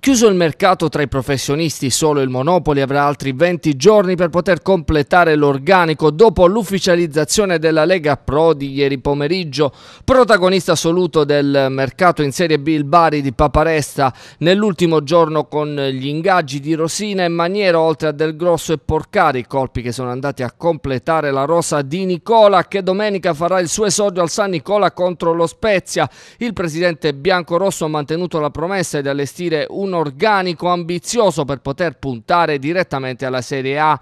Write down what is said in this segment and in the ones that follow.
Chiuso il mercato tra i professionisti, solo il Monopoli avrà altri 20 giorni per poter completare l'organico dopo l'ufficializzazione della Lega Pro di ieri pomeriggio. Protagonista assoluto del mercato in Serie B il Bari di Paparesta nell'ultimo giorno con gli ingaggi di Rosina e Maniero oltre a Del Grosso e Porcari, colpi che sono andati a completare la rosa di Nicola che domenica farà il suo esordio al San Nicola contro lo Spezia. Il presidente bianco-rosso ha mantenuto la promessa di allestire un un organico ambizioso per poter puntare direttamente alla Serie A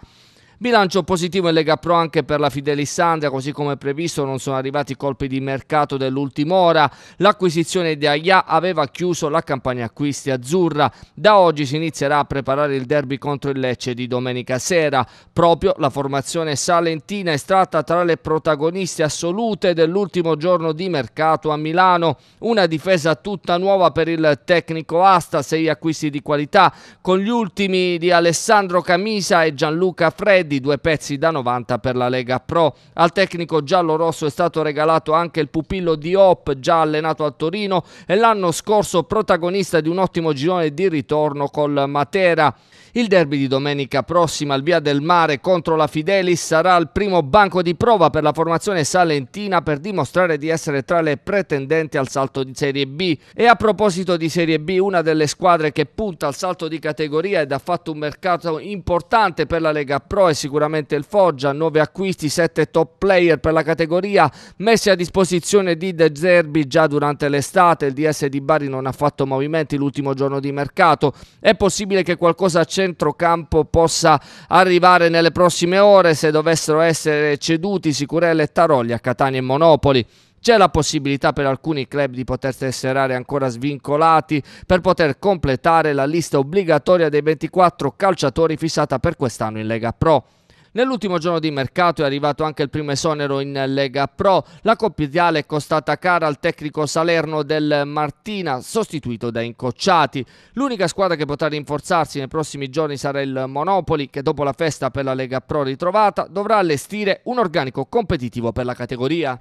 Bilancio positivo in Lega Pro anche per la Fidelisandria, così come previsto non sono arrivati colpi di mercato dell'ultima ora. L'acquisizione di Aya aveva chiuso la campagna acquisti azzurra. Da oggi si inizierà a preparare il derby contro il Lecce di domenica sera. Proprio la formazione salentina è stata tra le protagoniste assolute dell'ultimo giorno di mercato a Milano. Una difesa tutta nuova per il tecnico Asta, sei acquisti di qualità con gli ultimi di Alessandro Camisa e Gianluca Freddi di due pezzi da 90 per la Lega Pro. Al tecnico giallo-rosso è stato regalato anche il pupillo di Hop, già allenato a Torino e l'anno scorso protagonista di un ottimo girone di ritorno col Matera. Il derby di domenica prossima al Via del Mare contro la Fidelis sarà il primo banco di prova per la formazione salentina per dimostrare di essere tra le pretendenti al salto di Serie B. E a proposito di Serie B, una delle squadre che punta al salto di categoria ed ha fatto un mercato importante per la Lega Pro è sicuramente il Foggia, 9 acquisti, 7 top player per la categoria, messi a disposizione di De Zerbi già durante l'estate, il DS di Bari non ha fatto movimenti l'ultimo giorno di mercato, è possibile che qualcosa c'è centrocampo possa arrivare nelle prossime ore se dovessero essere ceduti Sicurella e Taroglia, Catania e Monopoli. C'è la possibilità per alcuni club di poter tesserare ancora svincolati per poter completare la lista obbligatoria dei 24 calciatori fissata per quest'anno in Lega Pro. Nell'ultimo giorno di mercato è arrivato anche il primo esonero in Lega Pro. La coppia ideale è costata cara al tecnico Salerno del Martina, sostituito da Incocciati. L'unica squadra che potrà rinforzarsi nei prossimi giorni sarà il Monopoli, che dopo la festa per la Lega Pro ritrovata dovrà allestire un organico competitivo per la categoria.